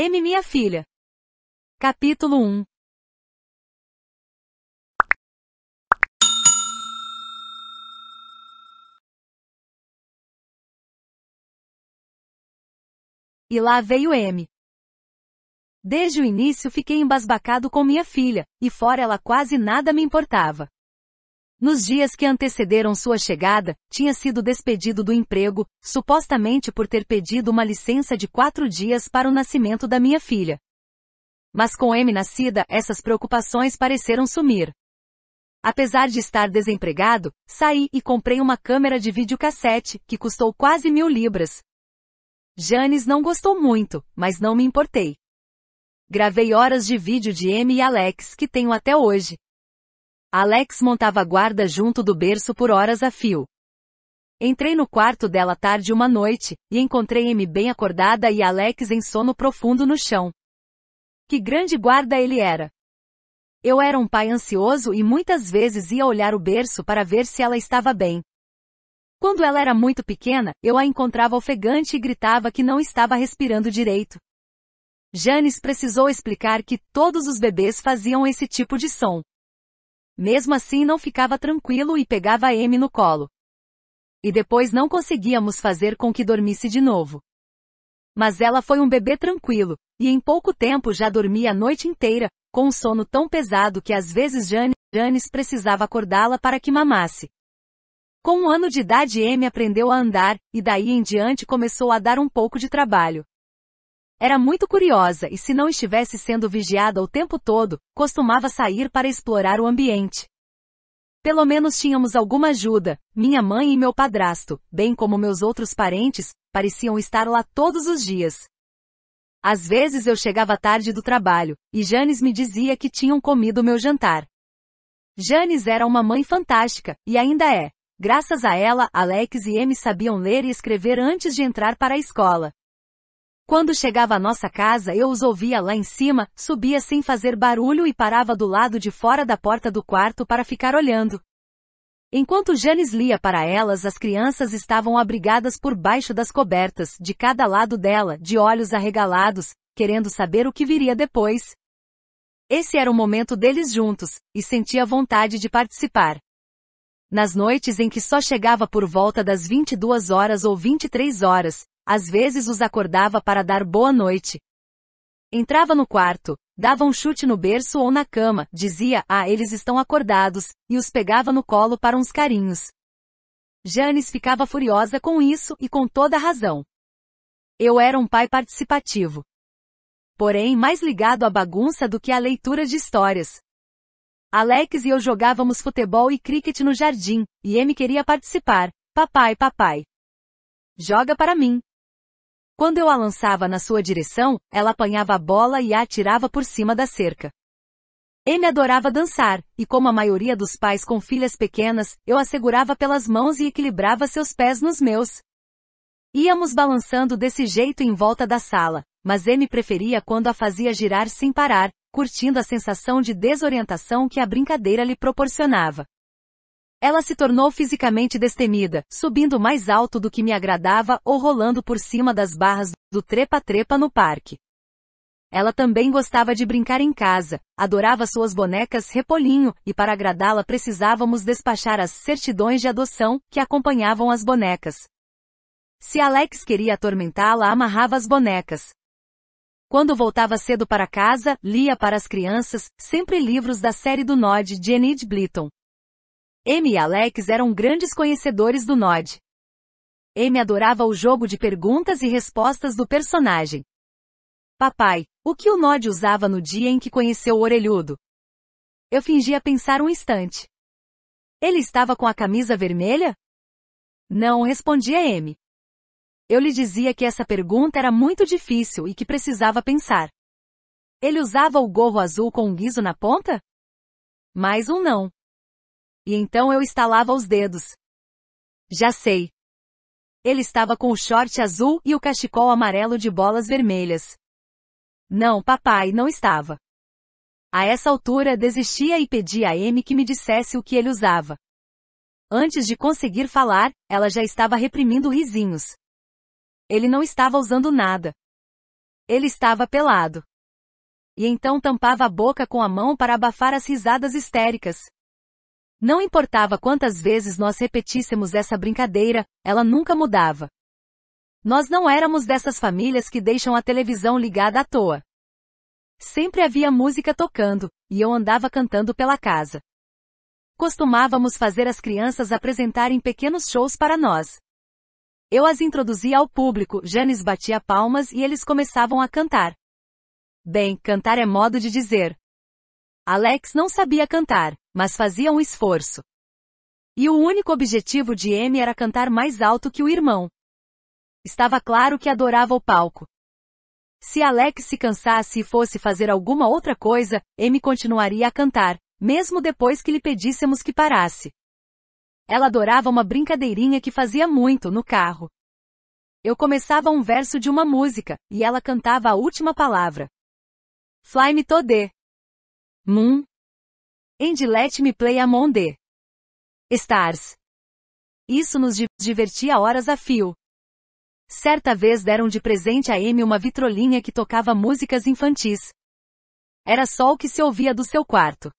M é minha filha. Capítulo 1 E lá veio M. Desde o início fiquei embasbacado com minha filha, e fora ela quase nada me importava. Nos dias que antecederam sua chegada, tinha sido despedido do emprego, supostamente por ter pedido uma licença de quatro dias para o nascimento da minha filha. Mas com M nascida, essas preocupações pareceram sumir. Apesar de estar desempregado, saí e comprei uma câmera de videocassete, que custou quase mil libras. Janes não gostou muito, mas não me importei. Gravei horas de vídeo de M e Alex que tenho até hoje. Alex montava guarda junto do berço por horas a fio. Entrei no quarto dela tarde uma noite, e encontrei me bem acordada e Alex em sono profundo no chão. Que grande guarda ele era! Eu era um pai ansioso e muitas vezes ia olhar o berço para ver se ela estava bem. Quando ela era muito pequena, eu a encontrava ofegante e gritava que não estava respirando direito. Janis precisou explicar que todos os bebês faziam esse tipo de som. Mesmo assim não ficava tranquilo e pegava a M no colo. E depois não conseguíamos fazer com que dormisse de novo. Mas ela foi um bebê tranquilo, e em pouco tempo já dormia a noite inteira, com um sono tão pesado que às vezes Jane, Janes precisava acordá-la para que mamasse. Com um ano de idade M aprendeu a andar, e daí em diante começou a dar um pouco de trabalho. Era muito curiosa e se não estivesse sendo vigiada o tempo todo, costumava sair para explorar o ambiente. Pelo menos tínhamos alguma ajuda, minha mãe e meu padrasto, bem como meus outros parentes, pareciam estar lá todos os dias. Às vezes eu chegava tarde do trabalho, e Janes me dizia que tinham comido meu jantar. Janes era uma mãe fantástica, e ainda é. Graças a ela, Alex e Amy sabiam ler e escrever antes de entrar para a escola. Quando chegava à nossa casa eu os ouvia lá em cima, subia sem fazer barulho e parava do lado de fora da porta do quarto para ficar olhando. Enquanto Janis lia para elas, as crianças estavam abrigadas por baixo das cobertas, de cada lado dela, de olhos arregalados, querendo saber o que viria depois. Esse era o momento deles juntos, e sentia vontade de participar. Nas noites em que só chegava por volta das 22 horas ou 23 horas, às vezes os acordava para dar boa noite. Entrava no quarto, dava um chute no berço ou na cama, dizia, ah, eles estão acordados, e os pegava no colo para uns carinhos. Janis ficava furiosa com isso, e com toda razão. Eu era um pai participativo. Porém, mais ligado à bagunça do que à leitura de histórias. Alex e eu jogávamos futebol e críquete no jardim, e Amy queria participar. Papai, papai. Joga para mim, quando eu a lançava na sua direção, ela apanhava a bola e a atirava por cima da cerca. M adorava dançar, e como a maioria dos pais com filhas pequenas, eu a segurava pelas mãos e equilibrava seus pés nos meus. Íamos balançando desse jeito em volta da sala, mas M preferia quando a fazia girar sem parar, curtindo a sensação de desorientação que a brincadeira lhe proporcionava. Ela se tornou fisicamente destemida, subindo mais alto do que me agradava ou rolando por cima das barras do trepa-trepa no parque. Ela também gostava de brincar em casa, adorava suas bonecas Repolinho, e para agradá-la precisávamos despachar as certidões de adoção que acompanhavam as bonecas. Se Alex queria atormentá-la, amarrava as bonecas. Quando voltava cedo para casa, lia para as crianças, sempre livros da série do Nod de Enid Blyton. M e Alex eram grandes conhecedores do Nod. M adorava o jogo de perguntas e respostas do personagem. Papai, o que o Nod usava no dia em que conheceu o orelhudo? Eu fingia pensar um instante. Ele estava com a camisa vermelha? Não, respondia M. Eu lhe dizia que essa pergunta era muito difícil e que precisava pensar. Ele usava o gorro azul com um guiso na ponta? Mais um não. E então eu estalava os dedos. Já sei. Ele estava com o short azul e o cachecol amarelo de bolas vermelhas. Não, papai, não estava. A essa altura desistia e pedi a Amy que me dissesse o que ele usava. Antes de conseguir falar, ela já estava reprimindo risinhos. Ele não estava usando nada. Ele estava pelado. E então tampava a boca com a mão para abafar as risadas histéricas. Não importava quantas vezes nós repetíssemos essa brincadeira, ela nunca mudava. Nós não éramos dessas famílias que deixam a televisão ligada à toa. Sempre havia música tocando, e eu andava cantando pela casa. Costumávamos fazer as crianças apresentarem pequenos shows para nós. Eu as introduzia ao público, Janis batia palmas e eles começavam a cantar. Bem, cantar é modo de dizer. Alex não sabia cantar mas fazia um esforço. E o único objetivo de M era cantar mais alto que o irmão. Estava claro que adorava o palco. Se Alex se cansasse e fosse fazer alguma outra coisa, M continuaria a cantar, mesmo depois que lhe pedíssemos que parasse. Ela adorava uma brincadeirinha que fazia muito no carro. Eu começava um verso de uma música, e ela cantava a última palavra. Fly me todê. Moon, And let me play among the stars. Isso nos divertia horas a fio. Certa vez deram de presente a Amy uma vitrolinha que tocava músicas infantis. Era só o que se ouvia do seu quarto.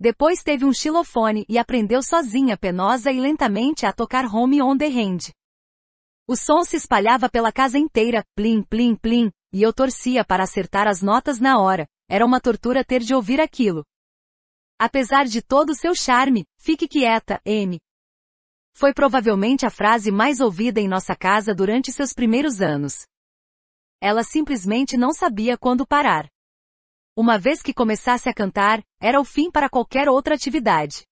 Depois teve um xilofone e aprendeu sozinha, penosa e lentamente a tocar Home on the Hand. O som se espalhava pela casa inteira, plim plim plim, e eu torcia para acertar as notas na hora. Era uma tortura ter de ouvir aquilo. Apesar de todo o seu charme, fique quieta, M. Foi provavelmente a frase mais ouvida em nossa casa durante seus primeiros anos. Ela simplesmente não sabia quando parar. Uma vez que começasse a cantar, era o fim para qualquer outra atividade.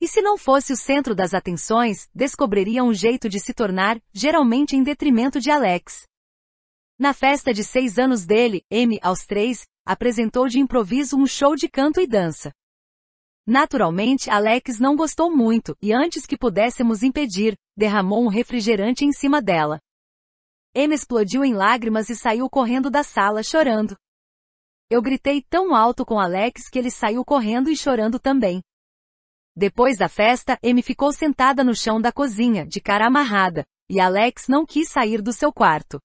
E se não fosse o centro das atenções, descobriria um jeito de se tornar, geralmente em detrimento de Alex. Na festa de seis anos dele, M, aos três, apresentou de improviso um show de canto e dança. Naturalmente, Alex não gostou muito, e antes que pudéssemos impedir, derramou um refrigerante em cima dela. Emma explodiu em lágrimas e saiu correndo da sala chorando. Eu gritei tão alto com Alex que ele saiu correndo e chorando também. Depois da festa, Emma ficou sentada no chão da cozinha, de cara amarrada, e Alex não quis sair do seu quarto.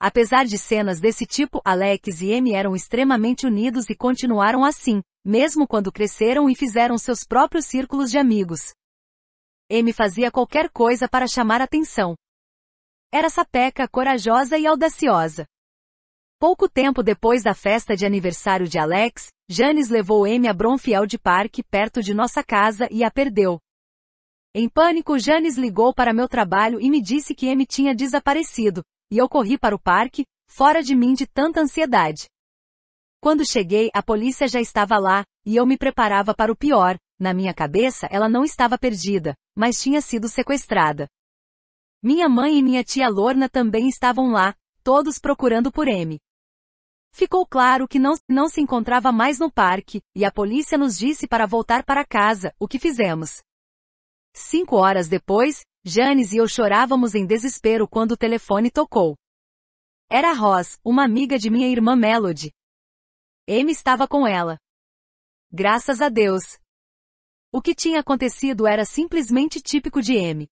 Apesar de cenas desse tipo, Alex e Amy eram extremamente unidos e continuaram assim, mesmo quando cresceram e fizeram seus próprios círculos de amigos. Amy fazia qualquer coisa para chamar atenção. Era sapeca, corajosa e audaciosa. Pouco tempo depois da festa de aniversário de Alex, Janis levou Amy a Bromfield Park, perto de nossa casa, e a perdeu. Em pânico, Janis ligou para meu trabalho e me disse que Amy tinha desaparecido, e eu corri para o parque, fora de mim de tanta ansiedade. Quando cheguei, a polícia já estava lá, e eu me preparava para o pior, na minha cabeça ela não estava perdida, mas tinha sido sequestrada. Minha mãe e minha tia Lorna também estavam lá, todos procurando por M. Ficou claro que não, não se encontrava mais no parque, e a polícia nos disse para voltar para casa, o que fizemos. Cinco horas depois, Janes e eu chorávamos em desespero quando o telefone tocou. Era Ross, uma amiga de minha irmã Melody. Amy estava com ela. Graças a Deus. O que tinha acontecido era simplesmente típico de Amy.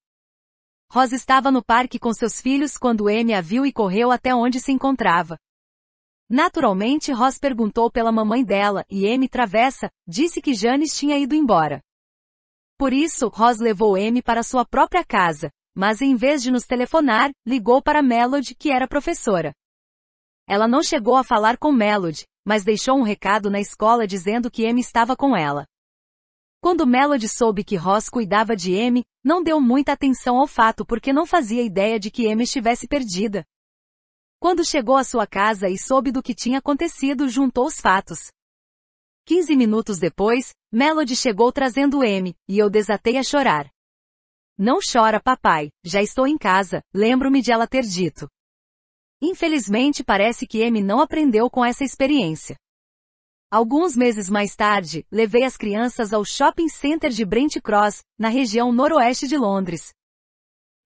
Ross estava no parque com seus filhos quando Amy a viu e correu até onde se encontrava. Naturalmente Ross perguntou pela mamãe dela e Amy Travessa disse que Janes tinha ido embora. Por isso, Ross levou M para sua própria casa, mas em vez de nos telefonar, ligou para Melody, que era professora. Ela não chegou a falar com Melody, mas deixou um recado na escola dizendo que M estava com ela. Quando Melody soube que Ross cuidava de M, não deu muita atenção ao fato porque não fazia ideia de que M estivesse perdida. Quando chegou à sua casa e soube do que tinha acontecido, juntou os fatos. Quinze minutos depois, Melody chegou trazendo M, e eu desatei a chorar. Não chora, papai, já estou em casa, lembro-me de ela ter dito. Infelizmente parece que M não aprendeu com essa experiência. Alguns meses mais tarde, levei as crianças ao shopping center de Brent Cross, na região noroeste de Londres.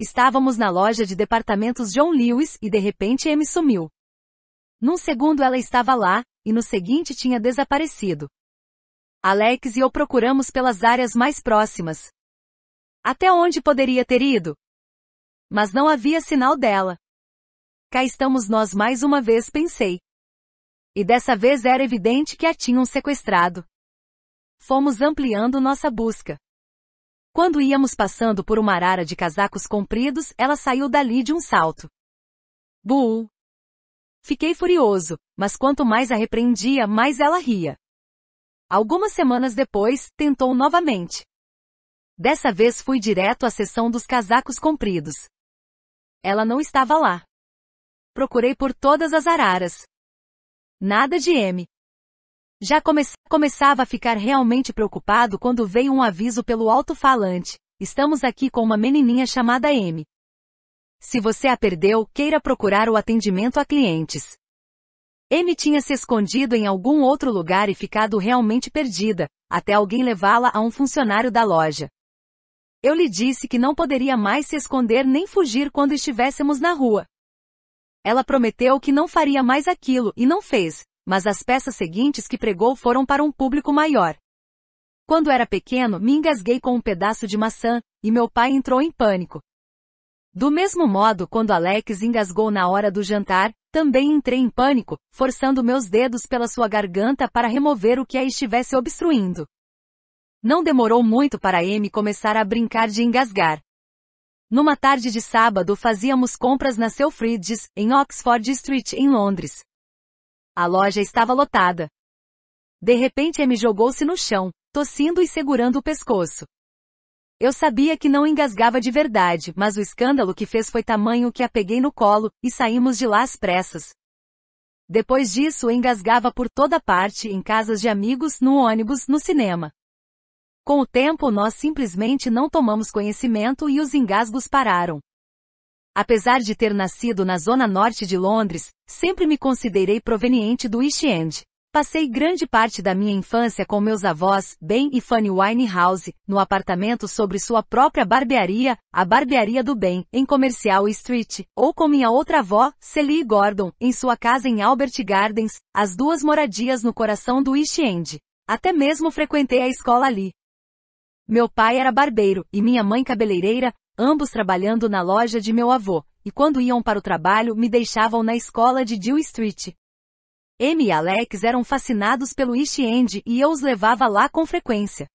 Estávamos na loja de departamentos John Lewis e de repente M sumiu. Num segundo ela estava lá, e no seguinte tinha desaparecido. Alex e eu procuramos pelas áreas mais próximas. Até onde poderia ter ido? Mas não havia sinal dela. Cá estamos nós mais uma vez, pensei. E dessa vez era evidente que a tinham sequestrado. Fomos ampliando nossa busca. Quando íamos passando por uma arara de casacos compridos, ela saiu dali de um salto. Bull, Fiquei furioso, mas quanto mais a repreendia, mais ela ria. Algumas semanas depois, tentou novamente. Dessa vez fui direto à sessão dos casacos compridos. Ela não estava lá. Procurei por todas as araras. Nada de M. Já come começava a ficar realmente preocupado quando veio um aviso pelo alto-falante. Estamos aqui com uma menininha chamada M. Se você a perdeu, queira procurar o atendimento a clientes. M tinha se escondido em algum outro lugar e ficado realmente perdida, até alguém levá-la a um funcionário da loja. Eu lhe disse que não poderia mais se esconder nem fugir quando estivéssemos na rua. Ela prometeu que não faria mais aquilo e não fez, mas as peças seguintes que pregou foram para um público maior. Quando era pequeno, me engasguei com um pedaço de maçã, e meu pai entrou em pânico. Do mesmo modo, quando Alex engasgou na hora do jantar, também entrei em pânico, forçando meus dedos pela sua garganta para remover o que a estivesse obstruindo. Não demorou muito para Amy começar a brincar de engasgar. Numa tarde de sábado fazíamos compras na Selfridges, em Oxford Street, em Londres. A loja estava lotada. De repente Amy jogou-se no chão, tossindo e segurando o pescoço. Eu sabia que não engasgava de verdade, mas o escândalo que fez foi tamanho que a peguei no colo, e saímos de lá às pressas. Depois disso engasgava por toda parte, em casas de amigos, no ônibus, no cinema. Com o tempo nós simplesmente não tomamos conhecimento e os engasgos pararam. Apesar de ter nascido na zona norte de Londres, sempre me considerei proveniente do East End. Passei grande parte da minha infância com meus avós, Ben e Fanny Winehouse, no apartamento sobre sua própria barbearia, a Barbearia do Ben, em Comercial Street, ou com minha outra avó, Celie Gordon, em sua casa em Albert Gardens, as duas moradias no coração do East End. Até mesmo frequentei a escola ali. Meu pai era barbeiro e minha mãe cabeleireira, ambos trabalhando na loja de meu avô, e quando iam para o trabalho me deixavam na escola de Dill Street, Amy e Alex eram fascinados pelo East End e eu os levava lá com frequência.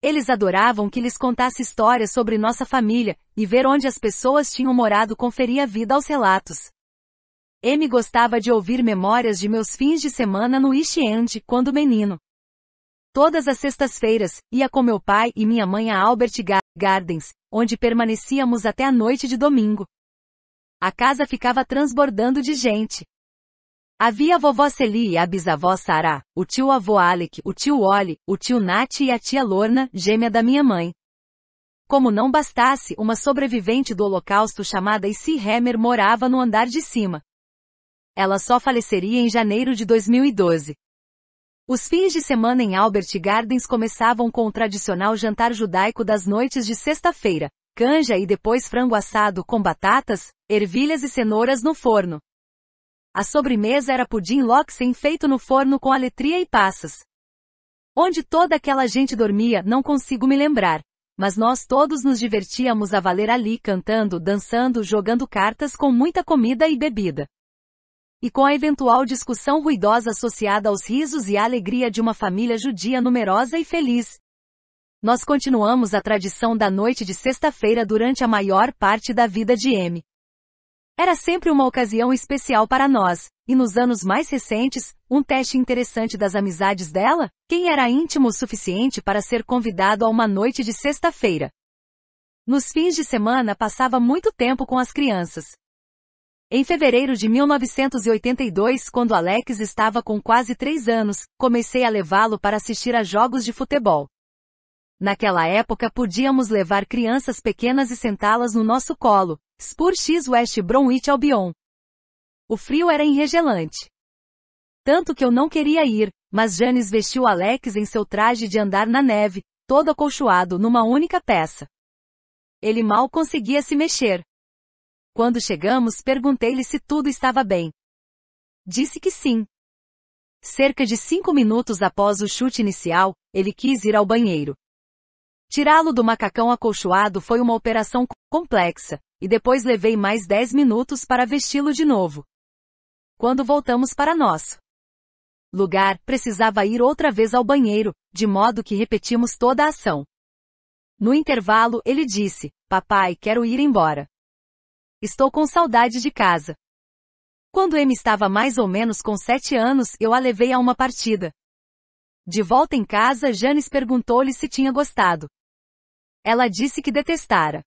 Eles adoravam que lhes contasse histórias sobre nossa família, e ver onde as pessoas tinham morado conferia vida aos relatos. Amy gostava de ouvir memórias de meus fins de semana no East End quando menino. Todas as sextas-feiras, ia com meu pai e minha mãe a Albert Gardens, onde permanecíamos até a noite de domingo. A casa ficava transbordando de gente. Havia a vovó Celie e a bisavó Sará, o tio avô Alec, o tio Oli, o tio Nat e a tia Lorna, gêmea da minha mãe. Como não bastasse, uma sobrevivente do holocausto chamada Issy Hammer morava no andar de cima. Ela só faleceria em janeiro de 2012. Os fins de semana em Albert Gardens começavam com o tradicional jantar judaico das noites de sexta-feira, canja e depois frango assado com batatas, ervilhas e cenouras no forno. A sobremesa era pudim Loxen feito no forno com aletria e passas. Onde toda aquela gente dormia, não consigo me lembrar. Mas nós todos nos divertíamos a valer ali cantando, dançando, jogando cartas com muita comida e bebida. E com a eventual discussão ruidosa associada aos risos e à alegria de uma família judia numerosa e feliz. Nós continuamos a tradição da noite de sexta-feira durante a maior parte da vida de M. Era sempre uma ocasião especial para nós, e nos anos mais recentes, um teste interessante das amizades dela, quem era íntimo o suficiente para ser convidado a uma noite de sexta-feira. Nos fins de semana passava muito tempo com as crianças. Em fevereiro de 1982, quando Alex estava com quase três anos, comecei a levá-lo para assistir a jogos de futebol. Naquela época podíamos levar crianças pequenas e sentá-las no nosso colo. Spur X West Bromwich Albion. O frio era enregelante. Tanto que eu não queria ir, mas Janis vestiu Alex em seu traje de andar na neve, todo acolchoado numa única peça. Ele mal conseguia se mexer. Quando chegamos, perguntei-lhe se tudo estava bem. Disse que sim. Cerca de cinco minutos após o chute inicial, ele quis ir ao banheiro, Tirá-lo do macacão acolchoado foi uma operação complexa, e depois levei mais dez minutos para vesti-lo de novo. Quando voltamos para nosso lugar, precisava ir outra vez ao banheiro, de modo que repetimos toda a ação. No intervalo, ele disse: Papai, quero ir embora. Estou com saudade de casa. Quando Emma estava mais ou menos com sete anos, eu a levei a uma partida. De volta em casa, Janis perguntou-lhe se tinha gostado. Ela disse que detestara.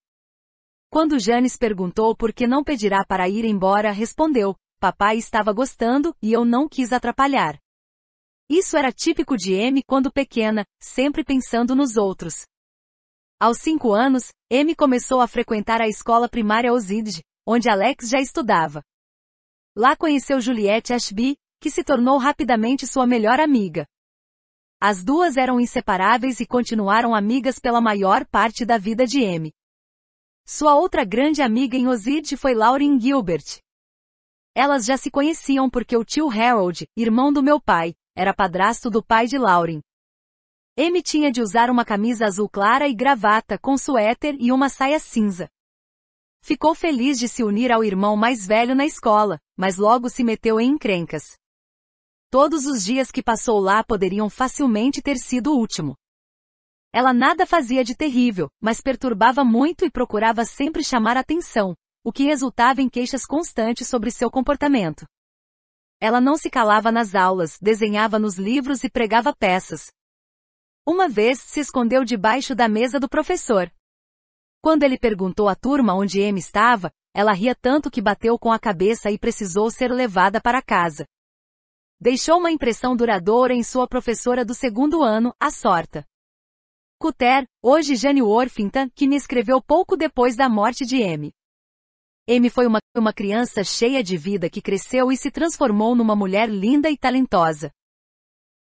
Quando Janes perguntou por que não pedirá para ir embora, respondeu: Papai estava gostando e eu não quis atrapalhar. Isso era típico de Amy quando pequena, sempre pensando nos outros. Aos cinco anos, Amy começou a frequentar a escola primária Osidge, onde Alex já estudava. Lá conheceu Juliette Ashby, que se tornou rapidamente sua melhor amiga. As duas eram inseparáveis e continuaram amigas pela maior parte da vida de M. Sua outra grande amiga em Osid foi Lauren Gilbert. Elas já se conheciam porque o tio Harold, irmão do meu pai, era padrasto do pai de Lauren. M tinha de usar uma camisa azul clara e gravata com suéter e uma saia cinza. Ficou feliz de se unir ao irmão mais velho na escola, mas logo se meteu em encrencas. Todos os dias que passou lá poderiam facilmente ter sido o último. Ela nada fazia de terrível, mas perturbava muito e procurava sempre chamar atenção, o que resultava em queixas constantes sobre seu comportamento. Ela não se calava nas aulas, desenhava nos livros e pregava peças. Uma vez se escondeu debaixo da mesa do professor. Quando ele perguntou à turma onde Amy estava, ela ria tanto que bateu com a cabeça e precisou ser levada para casa. Deixou uma impressão duradoura em sua professora do segundo ano, a Sorta. Cuter, hoje Jane Worthington, que me escreveu pouco depois da morte de M. M foi uma, uma criança cheia de vida que cresceu e se transformou numa mulher linda e talentosa.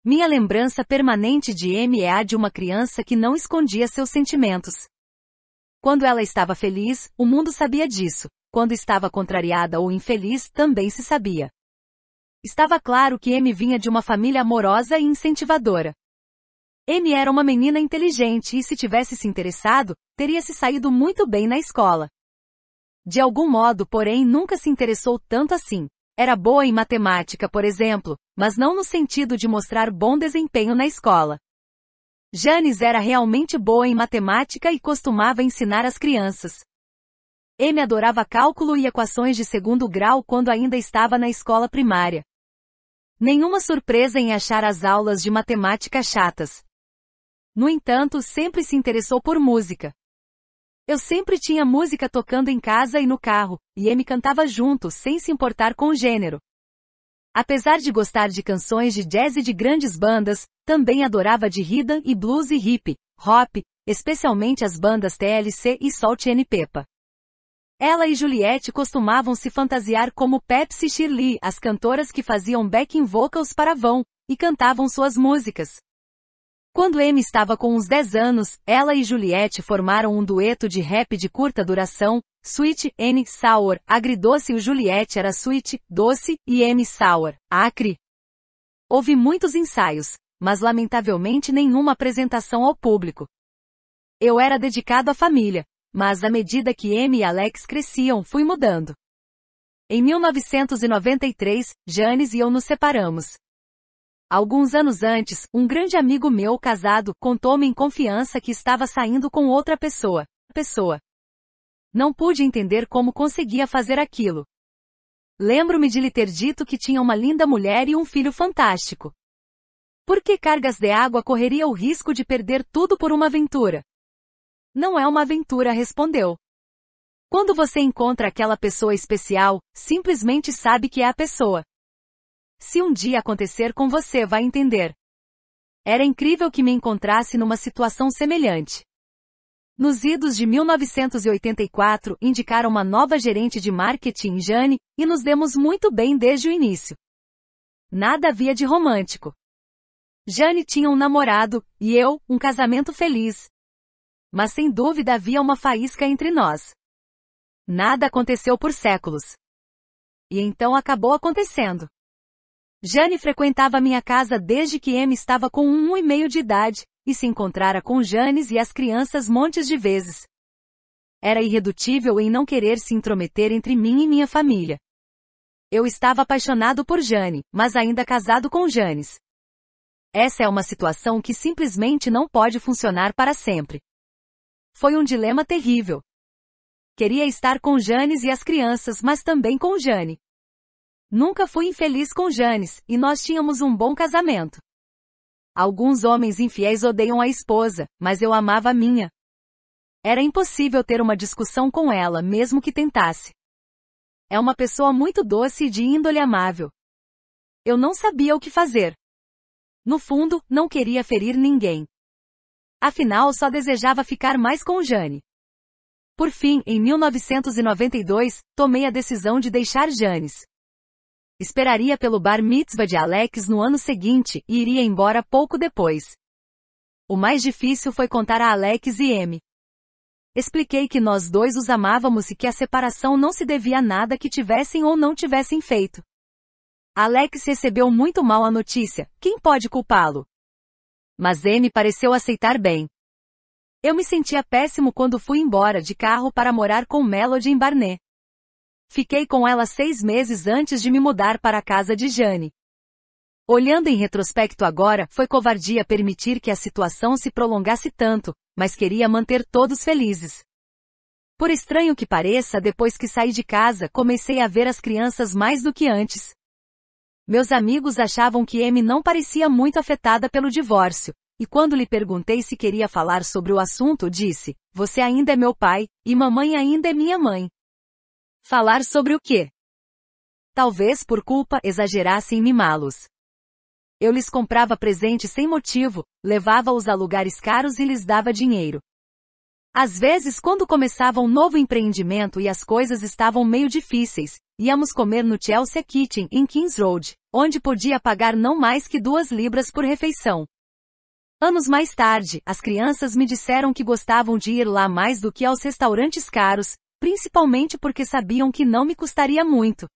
Minha lembrança permanente de M é a de uma criança que não escondia seus sentimentos. Quando ela estava feliz, o mundo sabia disso. Quando estava contrariada ou infeliz, também se sabia. Estava claro que M vinha de uma família amorosa e incentivadora. M era uma menina inteligente e se tivesse se interessado, teria se saído muito bem na escola. De algum modo, porém, nunca se interessou tanto assim. Era boa em matemática, por exemplo, mas não no sentido de mostrar bom desempenho na escola. Janis era realmente boa em matemática e costumava ensinar as crianças. M adorava cálculo e equações de segundo grau quando ainda estava na escola primária. Nenhuma surpresa em achar as aulas de matemática chatas. No entanto, sempre se interessou por música. Eu sempre tinha música tocando em casa e no carro, e me cantava junto, sem se importar com o gênero. Apesar de gostar de canções de jazz e de grandes bandas, também adorava de rhythm e blues e hip, hop, especialmente as bandas TLC e Salt N Pepa. Ela e Juliette costumavam se fantasiar como Pepsi Shirley, as cantoras que faziam backing vocals para Vão, e cantavam suas músicas. Quando Amy estava com uns 10 anos, ela e Juliette formaram um dueto de rap de curta duração, Sweet, N, Sour, agridoce e o Juliette era Sweet, doce, e M, Sour, acre. Houve muitos ensaios, mas lamentavelmente nenhuma apresentação ao público. Eu era dedicado à família, mas à medida que Emmy e Alex cresciam, fui mudando. Em 1993, Janis e eu nos separamos. Alguns anos antes, um grande amigo meu casado contou-me em confiança que estava saindo com outra pessoa. Pessoa. Não pude entender como conseguia fazer aquilo. Lembro-me de lhe ter dito que tinha uma linda mulher e um filho fantástico. Por que cargas de água correria o risco de perder tudo por uma aventura? Não é uma aventura, respondeu. Quando você encontra aquela pessoa especial, simplesmente sabe que é a pessoa. Se um dia acontecer com você, vai entender. Era incrível que me encontrasse numa situação semelhante. Nos idos de 1984, indicaram uma nova gerente de marketing, Jane, e nos demos muito bem desde o início. Nada havia de romântico. Jane tinha um namorado, e eu, um casamento feliz, mas sem dúvida havia uma faísca entre nós. Nada aconteceu por séculos. E então acabou acontecendo. Jane frequentava minha casa desde que M estava com um e meio de idade, e se encontrara com Janes e as crianças montes de vezes. Era irredutível em não querer se intrometer entre mim e minha família. Eu estava apaixonado por Jane, mas ainda casado com Janes. Essa é uma situação que simplesmente não pode funcionar para sempre. Foi um dilema terrível. Queria estar com Janes e as crianças, mas também com Jane. Nunca fui infeliz com Janes, e nós tínhamos um bom casamento. Alguns homens infiéis odeiam a esposa, mas eu amava a minha. Era impossível ter uma discussão com ela, mesmo que tentasse. É uma pessoa muito doce e de índole amável. Eu não sabia o que fazer. No fundo, não queria ferir ninguém. Afinal, só desejava ficar mais com Jane. Por fim, em 1992, tomei a decisão de deixar Janes. Esperaria pelo bar mitzvah de Alex no ano seguinte e iria embora pouco depois. O mais difícil foi contar a Alex e M. Expliquei que nós dois os amávamos e que a separação não se devia a nada que tivessem ou não tivessem feito. Alex recebeu muito mal a notícia, quem pode culpá-lo? mas M pareceu aceitar bem. Eu me sentia péssimo quando fui embora de carro para morar com Melody em Barnet. Fiquei com ela seis meses antes de me mudar para a casa de Jane. Olhando em retrospecto agora, foi covardia permitir que a situação se prolongasse tanto, mas queria manter todos felizes. Por estranho que pareça, depois que saí de casa, comecei a ver as crianças mais do que antes. Meus amigos achavam que M não parecia muito afetada pelo divórcio, e quando lhe perguntei se queria falar sobre o assunto, disse: Você ainda é meu pai, e mamãe ainda é minha mãe. Falar sobre o quê? Talvez por culpa exagerasse em mimá-los. Eu lhes comprava presentes sem motivo, levava-os a lugares caros e lhes dava dinheiro. Às vezes, quando começava um novo empreendimento e as coisas estavam meio difíceis, Íamos comer no Chelsea Kitchen, em Kings Road, onde podia pagar não mais que duas libras por refeição. Anos mais tarde, as crianças me disseram que gostavam de ir lá mais do que aos restaurantes caros, principalmente porque sabiam que não me custaria muito.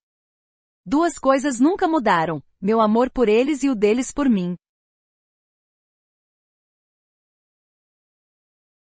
Duas coisas nunca mudaram: meu amor por eles e o deles por mim.